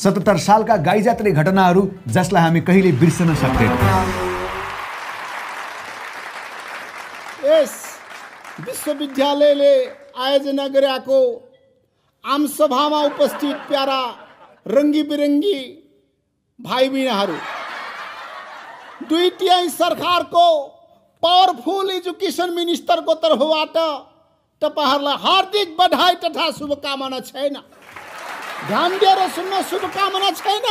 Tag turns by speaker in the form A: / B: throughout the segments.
A: सतहत्तर सालका गाई जात्रे घटनाहरू जसलाई हामी कहिले बिर्सन सक्दैनौँ यस विश्वविद्यालयले आयोजना गरेको आमसभामा उपस्थित प्यारा रङ्गी बिरङ्गी भाइ बहिनीहरू दुई तिहाई सरकारको पावरफुल एजुकेसन मिनिस्टरको तर्फबाट तपाईँहरूलाई हार्दिक बधाई तथा शुभकामना छैन ध्यान दिएर सुन्न शुभकामना छैन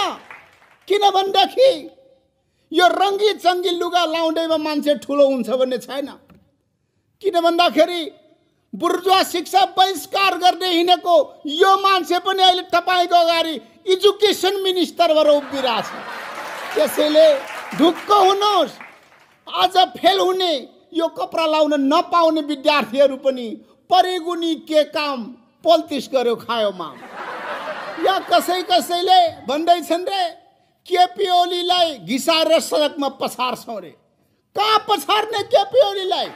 A: किनभनेदेखि यो रङ्गी चङ्गी लुगा लाउँदैमा मान्छे ठुलो हुन्छ भन्ने छैन किन भन्दाखेरि बुर्जुवा शिक्षा बहिष्कार गर्दै हिँडेको यो मान्छे पनि अहिले तपाईँको अगाडि मिनिस्टर मिनिस्टरबाट उभिरहेछ त्यसैले ढुक्क हुनुहोस् आज फेल हुने यो कपडा लाउन नपाउने विद्यार्थीहरू पनि परेगुनी के काम पोल्टिस गर्यो खायो माम या कसै कसैले भन्दैछन् रे केपी ओलीलाई र सडकमा पछार्छौँ रे कहाँ पछार्ने केपी ओलीलाई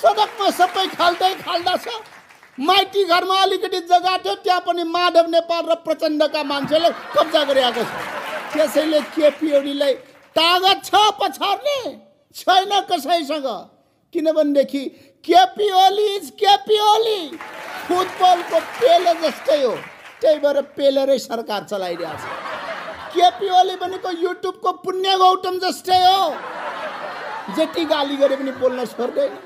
A: सडकमा सबै खाल्दै खाल्दा छ माइती घरमा अलिकति जग्गा थियो त्यहाँ पनि माधव नेपाल र प्रचण्डका मान्छेले कब्जा गरिरहेको छ त्यसैले केपी ओलीलाई तागत छ पछार्ने छैन कसैसँग किनभनेदेखि केपी ओली इज केपी ओली फुटबलको पेले जस्तै हो त्यही भएर पेलेरै सरकार चलाइरहेको छ केपी ओली भनेको युट्युबको पुण्य गौतम जस्तै हो जति गाली गरे पनि बोल्न छोड्दैन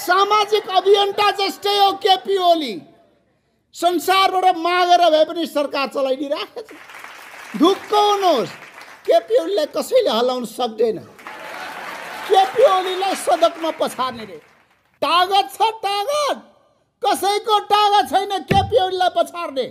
A: सामाजिक अभियन्ता जस्तै हो केपी ओली संसारबाट मागेर भए पनि सरकार चलाइदिइरहेको छ ढुक्क हुनुहोस् केपी ओलीलाई कसैले हलाउनु सक्दैन केपी ओलीलाई सदकमा पछार्ने रे तागत छ तागत कसैको टागा छैन केपिओलीलाई पछाड्ने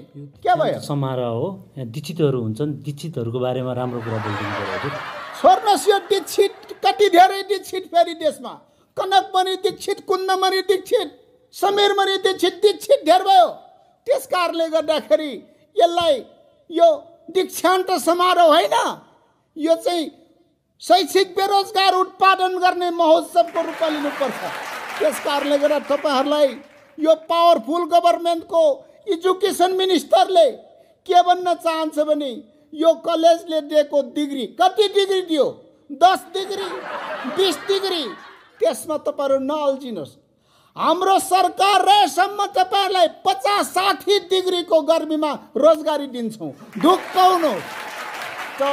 A: के भयो समारोह हो यहाँ दीक्षितहरू हुन्छन् दीक्षितहरूको बारेमा राम्रो कुरा बोलिदिनु पऱ्यो हजुर छोड्नुहोस् यो दीक्षित कति धेरै दीक्षित फेरि देशमा कनकमणि दीक्षित कुन्दमणि दीक्षित समीरमणि दीक्षित दीक्षित धेर भयो त्यस कारणले गर्दाखेरि यसलाई यो दीक्षान्त समारोह होइन यो चाहिँ शैक्षिक बेरोजगार उत्पादन गर्ने महोत्सवको रूपमा लिनुपर्छ त्यस कारणले गर्दा तपाईँहरूलाई यो पावरफुल गभर्मेन्टको एजुकेसन मिनिस्टरले के भन्न चाहन्छ भने यो कलेजले दिएको डिग्री कति डिग्री दियो दस डिग्री बिस डिग्री त्यसमा तपाईँहरू नअल्झिनुहोस् हाम्रो सरकार रहेसम्म तपाईँहरूलाई पचास साठी डिग्रीको गर्मीमा रोजगारी दिन्छौँ ढुक पाउनु त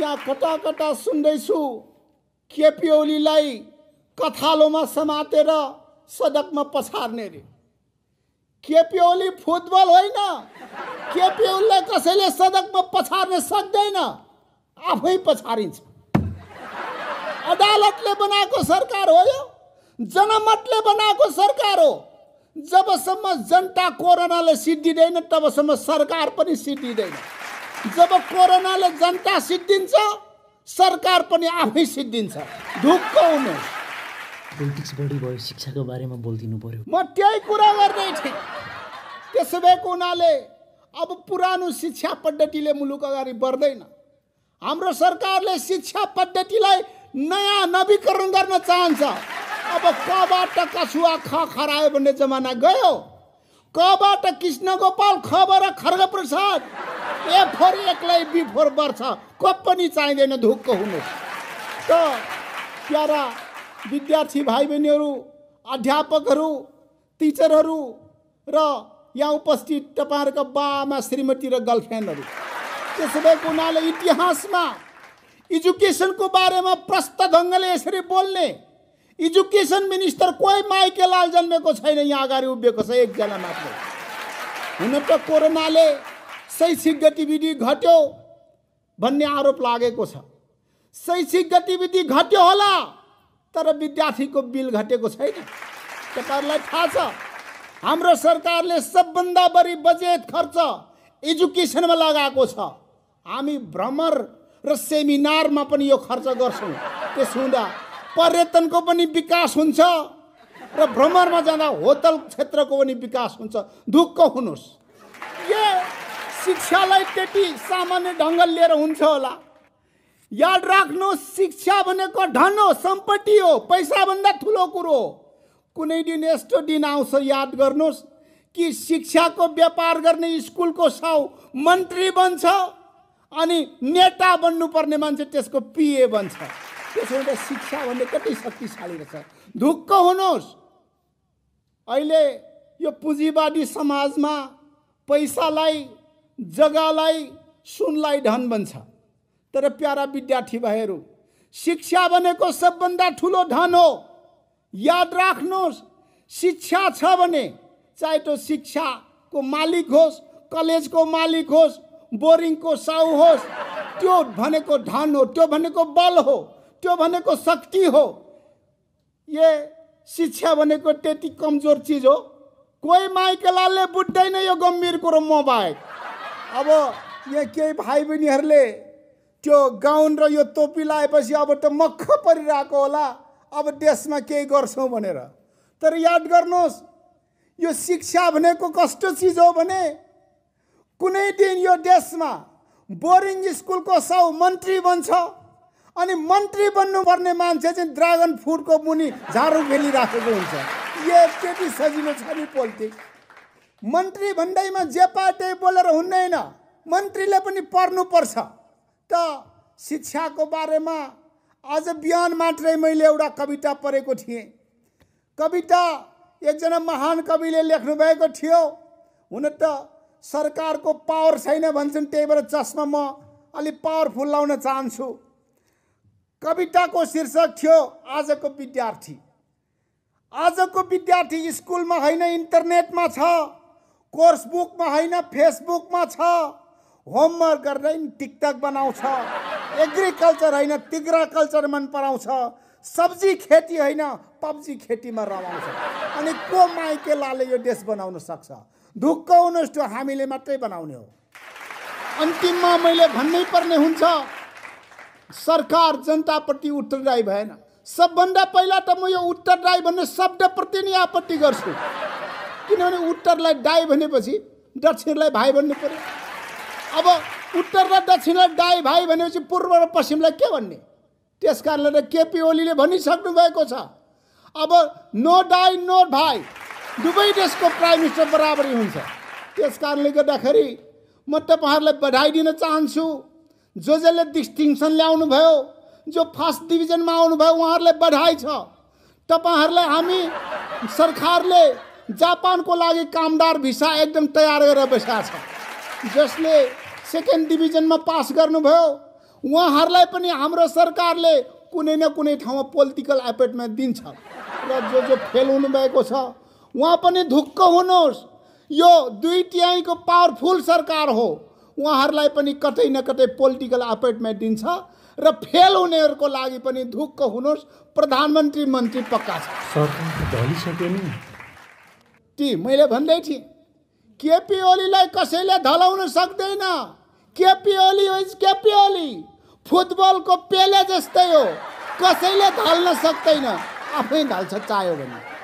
A: यहाँ कटा कटा सुन्दैछु केपी ओलीलाई कथालोमा समातेर सडकमा पछार्ने अरे केपी ओली फुटबल होइन केपी ओलीलाई कसैले सडकमा पछार्न सक्दैन आफै पछारिन्छ अदालतले बनाएको सरकार हो यो जनमतले बनाएको सरकार हो जबसम्म जनता कोरोनाले सिद्धिँदैन तबसम्म सरकार पनि सिद्धिँदैन जब कोरोनाले जनता सिद्धिन्छ सरकार पनि आफै सिद्धिन्छ ढुक्क हुनु पोलिटिक्स बढी भयो शिक्षाको बारेमा बोलिदिनु पर्यो म त्यही कुरा गर्दै थिएँ त्यसो भएको हुनाले अब पुरानो शिक्षा पद्धतिले मुलुक अगाडि बढ्दैन हाम्रो सरकारले शिक्षा पद्धतिलाई नयाँ नवीकरण गर्न चाहन्छ अब कबाट कछुवा ख खरायो भन्ने जमाना गयो कबाट कृष्ण गोपाल खबर खर्ग प्रसाद ए फोर एकलाई बिफोर फोर को पनि चाहिँदैन धुक्क हुनु त प्यारा विद्यार्थी भाइ बहिनीहरू अध्यापकहरू टिचरहरू र यहाँ उपस्थित तपाईँहरूको बामा श्रीमती र गर्लफ्रेन्डहरू त्यसो भएको हुनाले इतिहासमा एजुकेसनको बारेमा प्रष्ट ढङ्गले यसरी बोल्ने एजुकेसन मिनिस्टर कोही माइकेलाल जन्मेको छैन यहाँ अगाडि उभिएको छ एकजना मात्र हुन त कोरोनाले शैक्षिक गतिविधि घट्यो भन्ने आरोप लागेको छ शैक्षिक गतिविधि घट्यो होला तर विद्यार्थीको बिल घटेको छैन तपाईँहरूलाई थाहा छ हाम्रो सरकारले सबभन्दा बढी बजेट खर्च एजुकेसनमा लगाएको छ हामी भ्रमर र सेमिनारमा पनि यो खर्च गर्छौँ त्यस हुँदा पर्यटनको पनि विकास हुन्छ र भ्रमरमा जाँदा होटल क्षेत्रको पनि विकास हुन्छ ढुक्क हुनुहोस् यो शिक्षालाई त्यति सामान्य ढङ्ग लिएर हुन्छ होला याद राख्नुहोस् शिक्षा भनेको धन हो सम्पत्ति हो पैसाभन्दा ठुलो कुरो कुनै दिन यस्तो दिन आउँछ याद गर्नुहोस् कि शिक्षाको व्यापार गर्ने स्कुलको साउ मन्त्री बन्छ अनि नेता बन्नुपर्ने मान्छे त्यसको पिए बन्छ त्यसो शिक्षा भन्ने कति शक्तिशाली रहेछ ढुक्क हुनुहोस् अहिले यो पुँजीवादी समाजमा पैसालाई जग्गालाई सुनलाई धन बन्छ तर प्यारा विद्यार्थी भाइहरू शिक्षा भनेको सबभन्दा ठुलो धन हो याद राख्नुहोस् शिक्षा छ भने चाहे त्यो शिक्षाको मालिक होस् कलेजको मालिक होस् बोरिङको साउ होस् त्यो भनेको धन हो त्यो भनेको बल हो त्यो भनेको शक्ति हो ए शिक्षा भनेको त्यति कमजोर चिज हो कोही माइकेलाले बुझ्दैन यो गम्भीर कुरो म बाहेक अब यहाँ केही भाइ बहिनीहरूले त्यो गाउन र यो टोपी लाएपछि अब त मख परिरहेको होला अब देशमा केही गर्छौँ भनेर तर याद गर्नुहोस् यो शिक्षा भनेको कस्तो चिज हो भने कुनै दिन यो देशमा बोरिङ स्कुलको सौ मन्त्री बन्छ अनि मन्त्री बन्नुपर्ने मान्छे चाहिँ ड्रागन फ्रुटको मुनि झाडु खेलिराखेको हुन्छ यो त्यति सजिलो छ नि पोलिटिक्स मन्त्री भन्दैमा जे पार्टी बोलेर हुँदैन मन्त्रीले पनि पढ्नुपर्छ त शिक्षाको बारेमा आज बिहान मात्रै मैले एउटा कविता पढेको थिएँ कविता एकजना महान कविले लेख्नुभएको थियो हुन त सरकारको पावर छैन भन्छन् त्यही भएर चस्मा म अलिक पावरफुल लाउन चाहन्छु कविताको शीर्षक थियो आजको विद्यार्थी आजको विद्यार्थी स्कुलमा होइन इन्टरनेटमा छ कोर्स बुकमा होइन फेसबुकमा छ होमवर्क गर्दैन टिकटक बनाउँछ एग्रिकल्चर होइन तिग्रा कल्चर मन पराउँछ सब्जी खेती होइन पब्जी खेतीमा रमाउँछ अनि को माइके लाले यो देश बनाउन सक्छ ढुक्क हुनुहोस् त्यो हामीले मात्रै बनाउने हो अन्तिममा मैले भन्नै पर्ने हुन्छ सरकार जनताप्रति उत्तरदायी भएन सबभन्दा पहिला त म यो उत्तरदायी भन्ने शब्दप्रति नै आपत्ति गर्छु किनभने उत्तरलाई दाई भनेपछि दक्षिणलाई भाइ भन्नु पऱ्यो अब उत्तर र दक्षिणलाई दाई भाइ भनेपछि पूर्व र पश्चिमलाई के भन्ने त्यस कारणले केपी ओलीले भनिसक्नु भएको छ अब नो दाई नो भाइ दुवै देशको प्राइम मिनिस्टर बराबरी हुन्छ त्यस कारणले गर्दाखेरि म तपाईँहरूलाई बधाई दिन चाहन्छु जो जसले डिस्टिङसन ल्याउनुभयो जो फर्स्ट डिभिजनमा आउनुभयो उहाँहरूलाई बधाई छ तपाईँहरूलाई हामी सरकारले जापानको लागि कामदार भिसा एकदम तयार गरेर बसेका छ जसले सेकेन्ड डिभिजनमा पास गर्नुभयो उहाँहरूलाई पनि हाम्रो सरकारले कुनै न कुनै ठाउँमा पोलिटिकल एपोइन्टमेन्ट दिन्छ र जो जो फेल हुनुभएको छ उहाँ पनि धुक्क हुनुहोस् यो दुई टिआईको पावरफुल सरकार हो उहाँहरूलाई पनि कतै न कतै पोलिटिकल एपोइन्टमेन्ट दिन्छ र फेल हुनेहरूको लागि पनि धुक्क हुनुहोस् प्रधानमन्त्री मन्त्री पक्का छ ती मैले भन्दै थिएँ केपी ओलीलाई कसैले धलाउन सक्दैन केपी ओली इज केपी ओली फुटबलको पेले जस्तै हो कसैले ढाल्न सक्दैन आफै ढाल्छ चाह्यो भने